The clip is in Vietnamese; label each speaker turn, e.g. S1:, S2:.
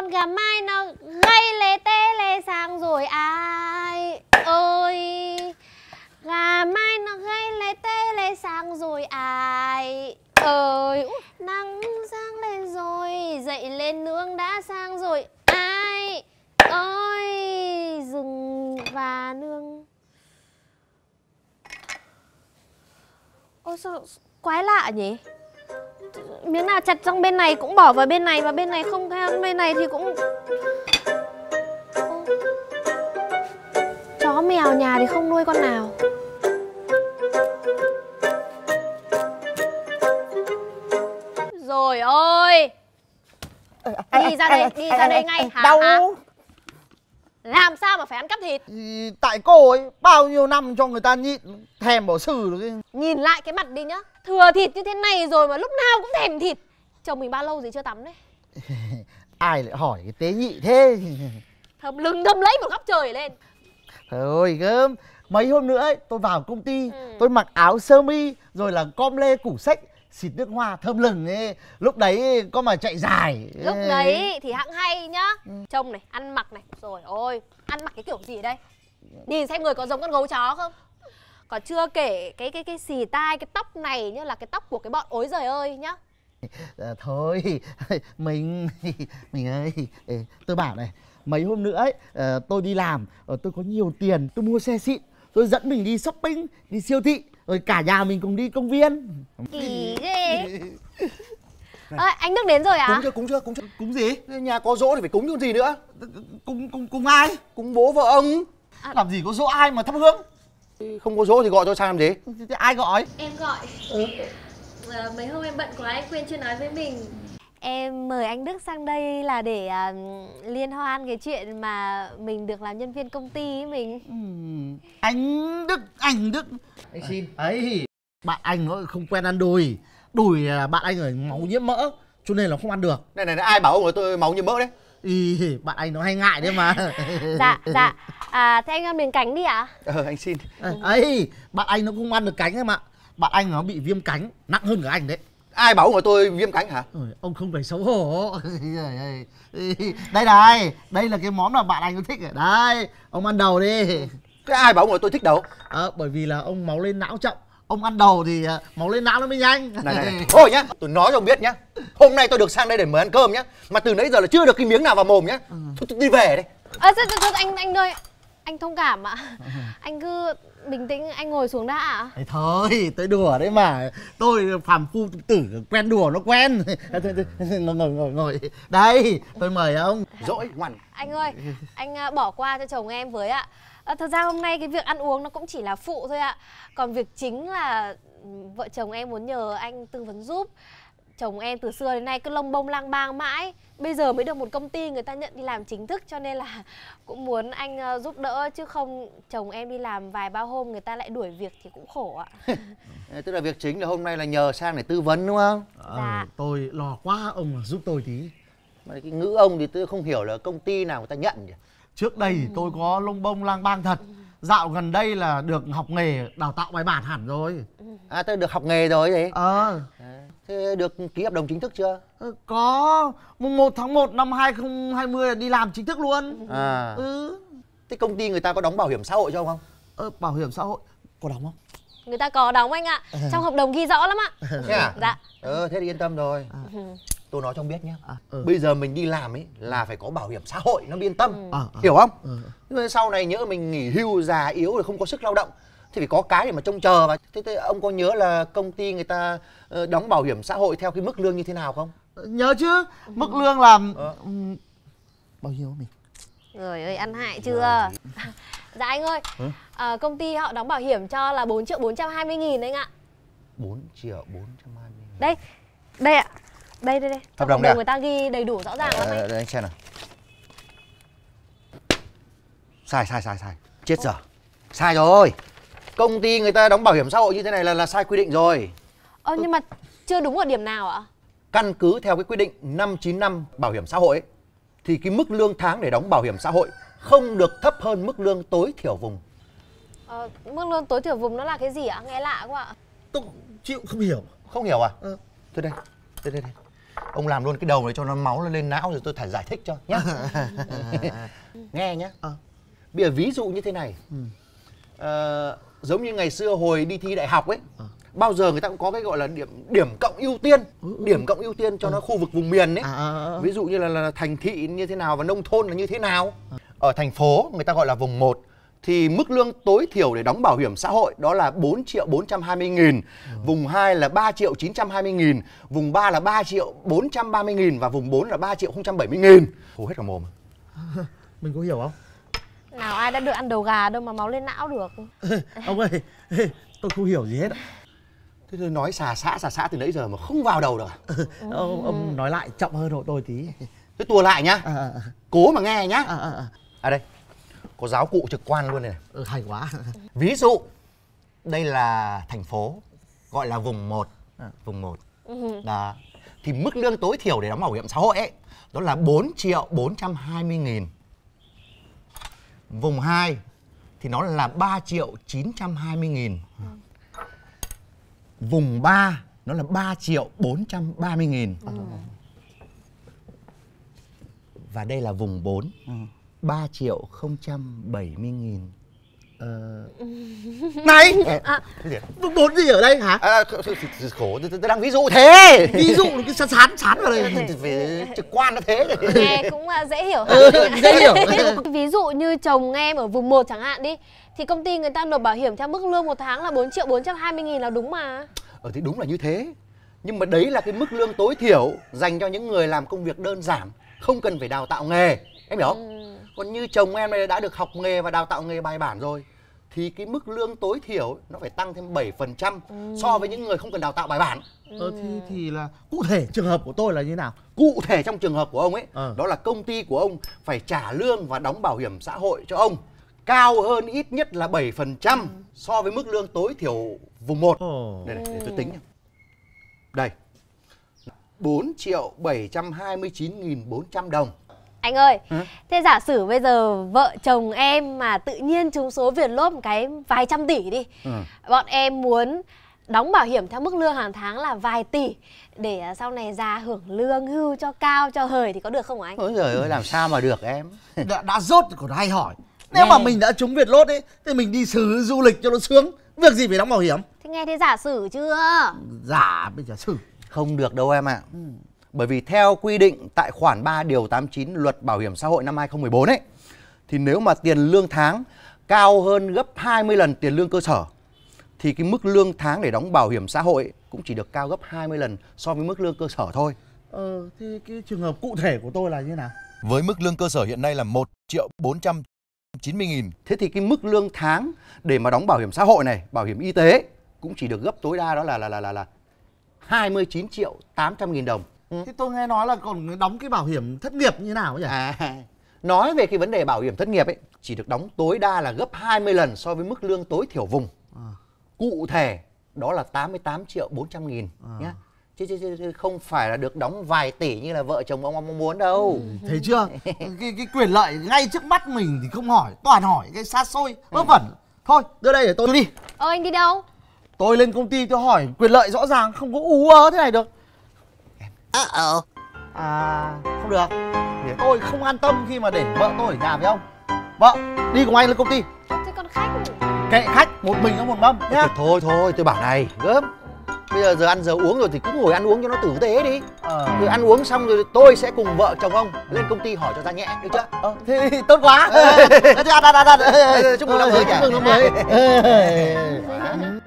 S1: con gà mai nó gây lê tê lê sang rồi ai ơi gà mai nó gây lê tê lê sang rồi ai ơi nắng sang lên rồi dậy lên nương đã sang rồi ai ơi rừng và nương ôi sao quái lạ nhỉ miếng nào chặt trong bên này cũng bỏ vào bên này và bên này không ăn bên này thì cũng chó mèo nhà thì không nuôi con nào rồi ơi đi ra đây đi ra đây ngay hả đâu
S2: mà phải ăn cắp thịt thì tại cô ấy bao nhiêu năm cho người ta nhịn thèm bỏ xử rồi nhìn lại cái mặt đi nhá thừa thịt
S1: như thế này rồi mà lúc nào cũng thèm thịt chồng mình bao lâu gì chưa tắm đấy
S2: ai lại hỏi cái tế nhị thế
S1: thầm lưng thầm lấy một góc trời lên
S2: thôi gớm mấy hôm nữa ấy, tôi vào công ty ừ. tôi mặc áo sơ mi rồi là com lê củ sách xịt nước hoa thơm lừng ấy lúc đấy có mà chạy dài lúc đấy
S1: thì hãng hay nhá trông này ăn mặc này rồi ôi ăn mặc cái kiểu gì đây nhìn xem người có giống con gấu chó không còn chưa kể cái cái cái xì tai cái tóc này như là cái tóc của cái bọn ối giời ơi nhá
S2: à, thôi mình mình ơi tôi bảo này mấy hôm nữa ấy ờ, tôi đi làm ờ, tôi có nhiều tiền tôi mua xe xịn tôi dẫn mình đi shopping đi siêu thị rồi cả nhà mình cùng đi công viên Kỳ ghê
S1: à, Anh Đức đến rồi à? Cúng chưa,
S2: cúng chưa, cúng chưa Cúng gì? Nhà có dỗ thì phải cúng những gì nữa Cúng, cúng, cúng ai? Cúng bố vợ ông à. Làm gì có dỗ ai mà thắp hương Không có dỗ thì gọi cho sang làm gì? Thế ai gọi?
S1: Em gọi ừ. à, Mấy hôm em bận quá anh quên chưa nói với mình Em mời anh Đức sang đây là để à, liên hoan cái chuyện mà mình được làm nhân viên công ty ấy mình.
S2: Ừ. Anh Đức, anh Đức. Anh xin. Ấy bạn anh nó không quen ăn đùi đùi là bạn anh ở máu nhiễm mỡ cho nên là không ăn được này này, ai bảo ông là tôi máu nhiễm mỡ đấy Ý, bạn anh nó hay ngại đấy mà dạ dạ
S1: à, thế anh ăn miếng cánh đi ạ à?
S2: ờ anh xin à, ấy bạn anh nó không ăn được cánh em ạ bạn anh nó bị viêm cánh nặng hơn cả anh đấy ai bảo của tôi viêm cánh hả ông không phải xấu hổ đây này đây là cái món mà bạn anh nó thích đấy ông ăn đầu đi cái ai bảo của tôi thích đầu à, bởi vì là ông máu lên não chậm ông ăn đầu thì à, máu lên não nó mới nhanh này, này, này. thôi nhá tôi nói cho ông biết nhá hôm nay tôi được sang đây để mời ăn cơm nhá mà từ nãy giờ là chưa được cái miếng nào vào mồm nhá ừ. tôi, tôi đi về đi.
S1: à, thôi, thôi, thôi, anh anh ơi anh thông cảm ạ anh cứ bình tĩnh anh ngồi xuống đã ạ
S2: à? thôi tôi đùa đấy mà tôi phàm phu tử quen đùa nó quen ngồi ngồi ngồi ngồi đây tôi mời ông dỗi ngoằn
S1: anh ơi anh à, bỏ qua cho chồng em với ạ à, thật ra hôm nay cái việc ăn uống nó cũng chỉ là phụ thôi ạ còn việc chính là vợ chồng em muốn nhờ anh tư vấn giúp chồng em từ xưa đến nay cứ lông bông lang bang mãi bây giờ mới được một công ty người ta nhận đi làm chính thức cho nên là cũng muốn anh ờ, giúp đỡ chứ không chồng em đi làm vài ba hôm người ta lại đuổi việc thì cũng khổ ạ
S2: tức là việc chính là hôm nay là nhờ sang để tư vấn đúng không à, tôi lo quá ông giúp tôi tí mà cái ngữ ông thì tôi không hiểu là công ty nào người ta nhận nhỉ trước đây ừ. tôi có lông bông lang bang thật dạo gần đây là được học nghề đào tạo bài bản hẳn rồi à tôi được học nghề rồi gì ờ à. thế được ký hợp đồng chính thức chưa ờ, có mùng 1 tháng 1 năm 2020 đi làm chính thức luôn à ừ thế công ty người ta có đóng bảo hiểm xã hội cho không ờ, bảo hiểm xã hội có đóng không
S1: người ta có đóng anh ạ à. trong hợp đồng ghi rõ lắm ạ thế à
S2: dạ ừ thế thì yên tâm rồi à tôi nói cho ông biết nhé à, ừ. bây giờ mình đi làm ấy là phải có bảo hiểm xã hội nó yên tâm ừ. ừ. hiểu không ừ. nhưng sau này nhớ mình nghỉ hưu già yếu rồi không có sức lao động thì phải có cái để mà trông chờ và thế, thế ông có nhớ là công ty người ta ờ, đóng bảo hiểm xã hội theo cái mức lương như thế nào không ờ, nhớ chứ mức lương là ờ. bao nhiêu mình
S1: rồi ơi ăn hại chưa dạ anh ơi à, công ty họ đóng bảo hiểm cho là 4 triệu 420 nghìn anh ạ
S2: 4 triệu 420
S1: nghìn đây đây ạ đây đây đây hợp đồng đây à? người ta ghi đầy đủ rõ ràng à, lắm
S2: ờ, đây anh xem nào sai sai sai sai chết giờ sai rồi công ty người ta đóng bảo hiểm xã hội như thế này là là sai quy định rồi ờ, nhưng mà chưa đúng ở điểm nào ạ căn cứ theo cái quy định 595 bảo hiểm xã hội ấy, thì cái mức lương tháng để đóng bảo hiểm xã hội không được thấp hơn mức lương tối thiểu vùng
S1: ờ, mức lương tối thiểu vùng nó là cái gì ạ nghe lạ quá ạ tôi
S2: chịu không hiểu không hiểu à ừ. thôi đây đây đây, đây ông làm luôn cái đầu này cho nó máu nó lên não rồi tôi phải giải thích cho nhá nghe nhá à. bây giờ ví dụ như thế này ừ. à, giống như ngày xưa hồi đi thi đại học ấy à. bao giờ người ta cũng có cái gọi là điểm điểm cộng ưu tiên ừ, ừ. điểm cộng ưu tiên cho ừ. nó khu vực vùng miền ấy à. à, à, à. ví dụ như là, là thành thị như thế nào và nông thôn là như thế nào à. ở thành phố người ta gọi là vùng 1 thì mức lương tối thiểu để đóng bảo hiểm xã hội đó là 4 triệu 420 ừ. nghìn, vùng 2 là 3 triệu 920 nghìn, vùng 3 là 3 triệu 430 nghìn và vùng 4 là 3 triệu 070 nghìn. Hô hết cả mồm. À? Mình có hiểu không?
S1: Nào ai đã được ăn đầu gà đâu mà máu lên não được.
S2: Ông ơi, tôi không hiểu gì hết Thế tôi nói xà xã xà xã từ nãy giờ mà không vào đầu được à? ừ, Ông, ông ừ. nói lại chậm hơn hộ tôi tí. tôi tua lại nhá. À, Cố mà nghe nhá. À, à đây, có giáo cụ trực quan luôn này, này. Ừ, hay quá ví dụ đây là thành phố gọi là vùng 1 à. vùng 1 ừ. đó thì mức lương tối thiểu để đóng bảo hiểm xã hội ấy, đó là 4 triệu 420 nghìn vùng 2 thì nó là 3 triệu 920 nghìn ừ. vùng 3 nó là 3 triệu 430 nghìn ừ. và đây là vùng 4 ừ. 3 triệu 070 nghìn Ờ... Này! Ờ. À, bốn gì ở đây hả? À, khổ, tôi, tôi đang ví dụ thế! Ví dụ nó cứ sán sán, sán vào đây. Về trực quan nó thế. này cũng
S1: à, dễ hiểu ừ, dễ hiểu. ví dụ như chồng em ở vùng 1 chẳng hạn đi, thì công ty người ta nộp bảo hiểm theo mức lương một tháng là 4 triệu 420 nghìn là đúng mà.
S2: Ờ thì đúng là như thế. Nhưng mà đấy là cái mức lương tối thiểu dành cho những người làm công việc đơn giản, không cần phải đào tạo nghề. Em hiểu không? Ừ còn như chồng em này đã được học nghề và đào tạo nghề bài bản rồi thì cái mức lương tối thiểu nó phải tăng thêm 7% ừ. so với những người không cần đào tạo bài bản. Ừ. Ờ, thì thì là cụ thể trường hợp của tôi là như nào? Cụ thể trong trường hợp của ông ấy, ừ. đó là công ty của ông phải trả lương và đóng bảo hiểm xã hội cho ông cao hơn ít nhất là 7% ừ. so với mức lương tối thiểu vùng 1. Oh. Đây này, để tôi tính nhá. Đây. 4 triệu 729.400 đồng
S1: anh ơi ừ? thế giả sử bây giờ vợ chồng em mà tự nhiên trúng số việt lốt một cái vài trăm tỷ đi ừ. bọn em muốn đóng bảo hiểm theo mức lương hàng tháng là vài tỷ để à, sau này ra hưởng lương hưu cho cao cho hời thì có được không anh? Ôi trời ơi
S2: làm sao mà được em? đã đã rốt còn hay hỏi. Nếu nghe. mà mình đã trúng Việt lốt ấy thì mình đi xứ du lịch cho nó sướng, việc gì phải đóng bảo hiểm?
S1: Thế nghe thế giả sử chưa?
S2: Giả bây giờ xử. Không được đâu em ạ. À. Ừ. Bởi vì theo quy định tại khoản 3 điều 89 luật bảo hiểm xã hội năm 2014 ấy thì nếu mà tiền lương tháng cao hơn gấp 20 lần tiền lương cơ sở thì cái mức lương tháng để đóng bảo hiểm xã hội cũng chỉ được cao gấp 20 lần so với mức lương cơ sở thôi. Ờ, thì cái trường hợp cụ thể của tôi là như nào? Với mức lương cơ sở hiện nay là 1 triệu 490 nghìn. Thế thì cái mức lương tháng để mà đóng bảo hiểm xã hội này, bảo hiểm y tế cũng chỉ được gấp tối đa đó là là là là, là 29 triệu 800 nghìn đồng ừ. thế tôi nghe nói là còn đóng cái bảo hiểm thất nghiệp như nào ấy nhỉ à, nói về cái vấn đề bảo hiểm thất nghiệp ấy chỉ được đóng tối đa là gấp 20 lần so với mức lương tối thiểu vùng à. cụ thể đó là 88 triệu 400 nghìn à. nhé chứ, chứ, chứ, chứ không phải là được đóng vài tỷ như là vợ chồng ông mong muốn đâu ừ, thấy chưa cái, cái quyền lợi ngay trước mắt mình thì không hỏi toàn hỏi cái xa xôi vớ ừ. vẩn ừ. thôi đưa đây để tôi đi ơ anh đi đâu tôi lên công ty tôi hỏi quyền lợi rõ ràng không có ú ớ thế này được ờ ờ à không được để tôi không an tâm khi mà để vợ tôi ở nhà với ông vợ đi cùng anh lên công ty thế còn khách kệ khách một mình ông một mâm nhá thôi, thôi tôi bảo này gớm bây giờ giờ ăn giờ uống rồi thì cứ ngồi ăn uống cho nó tử tế đi ờ. rồi ăn uống xong rồi tôi sẽ cùng vợ chồng ông lên công ty hỏi cho ra nhẹ được chưa ờ, thì tốt quá chúc mừng năm mới chúc mừng năm
S1: mới